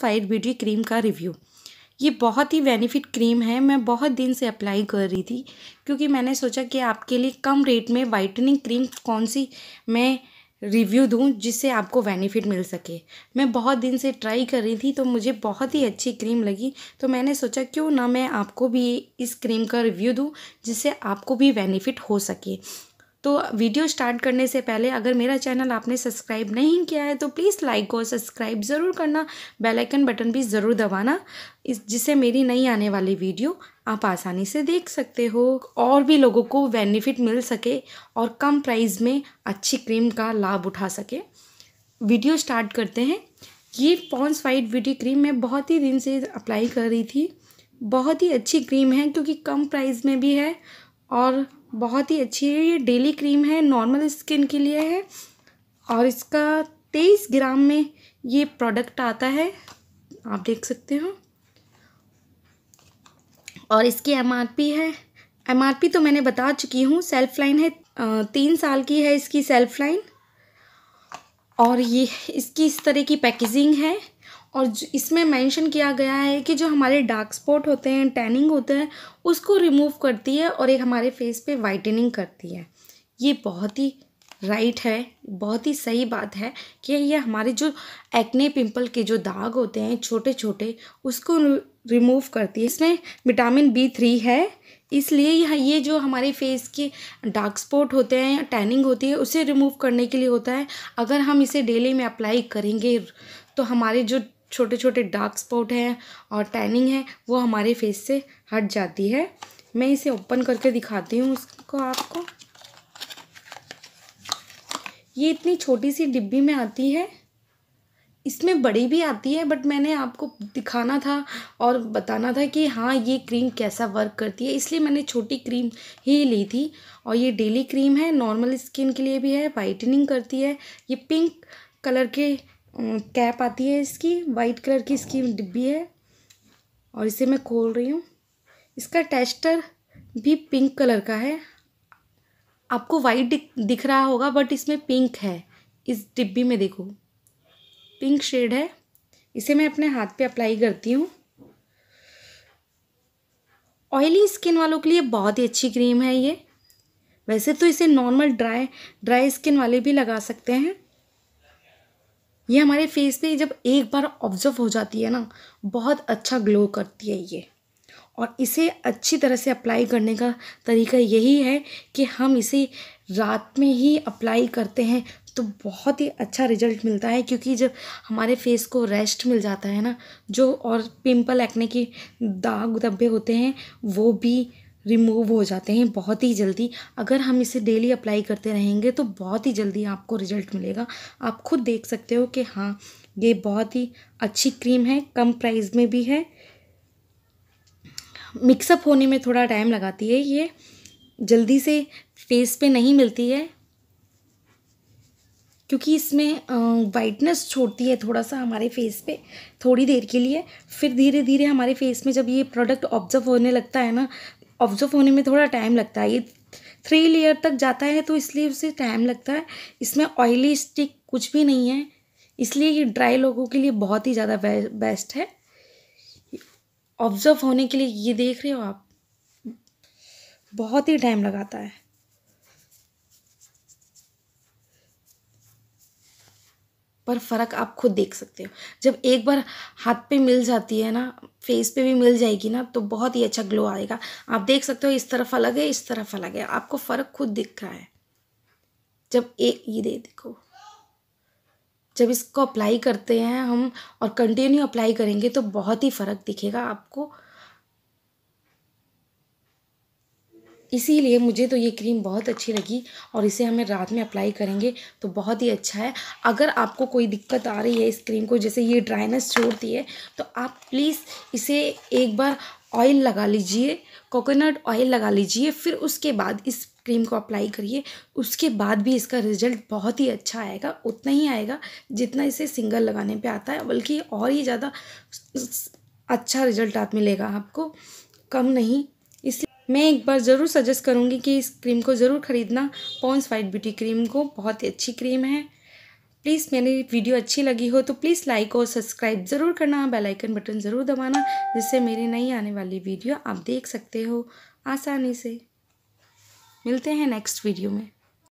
fight beauty cream का review ये बहुत ही बेनिफिट क्रीम है मैं बहुत दिन से अप्लाई कर रही थी क्योंकि मैंने सोचा कि आपके लिए कम रेट में वाइटनिंग क्रीम कौन सी मैं रिव्यू दूं जिससे आपको बेनिफिट मिल सके मैं बहुत दिन से ट्राई कर रही थी तो मुझे बहुत ही अच्छी क्रीम लगी तो मैंने सोचा क्यों ना मैं आपको भी इस क्रीम का रिव्यू दूं जिससे आपको भी बेनिफिट हो सके तो वीडियो स्टार्ट करने से पहले अगर मेरा चैनल आपने सब्सक्राइब नहीं किया है तो प्लीज़ लाइक और सब्सक्राइब ज़रूर करना बेलाइकन बटन भी ज़रूर दबाना इस जिससे मेरी नई आने वाली वीडियो आप आसानी से देख सकते हो और भी लोगों को बेनिफिट मिल सके और कम प्राइस में अच्छी क्रीम का लाभ उठा सके वीडियो स्टार्ट करते हैं ये पॉन्स वाइट ब्यूटी क्रीम मैं बहुत ही दिन से अप्लाई कर रही थी बहुत ही अच्छी क्रीम है क्योंकि कम प्राइस में भी है और बहुत ही अच्छी है ये डेली क्रीम है नॉर्मल स्किन के लिए है और इसका तेईस ग्राम में ये प्रोडक्ट आता है आप देख सकते हो और इसकी एमआरपी है एमआरपी तो मैंने बता चुकी हूँ सेल्फ लाइन है तीन साल की है इसकी सेल्फ लाइन और ये इसकी इस तरह की पैकेजिंग है और इसमें मेंशन किया गया है कि जो हमारे डार्क स्पॉट होते हैं टैनिंग होते हैं उसको रिमूव करती है और एक हमारे फेस पे वाइटनिंग करती है ये बहुत ही राइट है बहुत ही सही बात है कि ये हमारे जो एक्ने पिंपल के जो दाग होते हैं छोटे छोटे उसको रिमूव करती है इसमें विटामिन बी थ्री है इसलिए यह ये जो हमारे फेस के डार्क स्पॉट होते हैं या टैनिंग होती है उसे रिमूव करने के लिए होता है अगर हम इसे डेली में अप्लाई करेंगे तो हमारे जो छोटे छोटे डार्क स्पॉट हैं और टैनिंग है वो हमारे फेस से हट जाती है मैं इसे ओपन करके दिखाती हूँ उसको आपको ये इतनी छोटी सी डिब्बी में आती है इसमें बड़ी भी आती है बट मैंने आपको दिखाना था और बताना था कि हाँ ये क्रीम कैसा वर्क करती है इसलिए मैंने छोटी क्रीम ही ली थी और ये डेली क्रीम है नॉर्मल स्किन के लिए भी है वाइटनिंग करती है ये पिंक कलर के कैप आती है इसकी वाइट कलर की इसकी डिब्बी है और इसे मैं खोल रही हूँ इसका टेस्टर भी पिंक कलर का है आपको वाइट दिख रहा होगा बट इसमें पिंक है इस डिब्बी में देखो पिंक शेड है इसे मैं अपने हाथ पे अप्लाई करती हूँ ऑयली स्किन वालों के लिए बहुत ही अच्छी क्रीम है ये वैसे तो इसे नॉर्मल ड्राई ड्राई स्किन वाले भी लगा सकते हैं ये हमारे फेस पे जब एक बार ऑब्जर्व हो जाती है ना बहुत अच्छा ग्लो करती है ये और इसे अच्छी तरह से अप्लाई करने का तरीका यही है कि हम इसे रात में ही अप्लाई करते हैं तो बहुत ही अच्छा रिजल्ट मिलता है क्योंकि जब हमारे फेस को रेस्ट मिल जाता है ना जो और पिंपल एक्ने के दाग धब्बे होते हैं वो भी रिमूव हो जाते हैं बहुत ही जल्दी अगर हम इसे डेली अप्लाई करते रहेंगे तो बहुत ही जल्दी आपको रिजल्ट मिलेगा आप खुद देख सकते हो कि हाँ ये बहुत ही अच्छी क्रीम है कम प्राइस में भी है मिक्सअप होने में थोड़ा टाइम लगाती है ये जल्दी से फेस पे नहीं मिलती है क्योंकि इसमें वाइटनेस छोड़ती है थोड़ा सा हमारे फेस पे थोड़ी देर के लिए फिर धीरे धीरे हमारे फेस में जब ये प्रोडक्ट ऑब्जर्व होने लगता है ना ऑब्जर्व होने में थोड़ा टाइम लगता है ये थ्री लेयर तक जाता है तो इसलिए उसे टाइम लगता है इसमें ऑयली स्टिक कुछ भी नहीं है इसलिए ये ड्राई लोगों के लिए बहुत ही ज़्यादा बेस्ट है ऑब्ज़र्व होने के लिए ये देख रहे हो आप बहुत ही टाइम लगाता है पर फ़र्क आप खुद देख सकते हो जब एक बार हाथ पे मिल जाती है ना फेस पे भी मिल जाएगी ना तो बहुत ही अच्छा ग्लो आएगा आप देख सकते हो इस तरफ अलग है इस तरफ अलग है आपको फ़र्क खुद दिख रहा है जब एक ये दे देखो जब इसको अप्लाई करते हैं हम और कंटिन्यू अप्लाई करेंगे तो बहुत ही फ़र्क दिखेगा आपको इसीलिए मुझे तो ये क्रीम बहुत अच्छी लगी और इसे हमें रात में अप्लाई करेंगे तो बहुत ही अच्छा है अगर आपको कोई दिक्कत आ रही है इस क्रीम को जैसे ये ड्राइनेस छोड़ती है तो आप प्लीज़ इसे एक बार ऑयल लगा लीजिए कोकोनट ऑयल लगा लीजिए फिर उसके बाद इस क्रीम को अप्लाई करिए उसके बाद भी इसका रिजल्ट बहुत ही अच्छा आएगा उतना ही आएगा जितना इसे सिंगल लगाने पे आता है बल्कि और ही ज़्यादा अच्छा रिजल्ट आप मिलेगा आपको कम नहीं इसलिए मैं एक बार ज़रूर सजेस्ट करूँगी कि इस क्रीम को ज़रूर ख़रीदना पॉन्स वाइट ब्यूटी क्रीम को बहुत ही अच्छी क्रीम है प्लीज़ मेरी वीडियो अच्छी लगी हो तो प्लीज़ लाइक और सब्सक्राइब ज़रूर करना बेल आइकन बटन ज़रूर दबाना जिससे मेरी नई आने वाली वीडियो आप देख सकते हो आसानी से मिलते हैं नेक्स्ट वीडियो में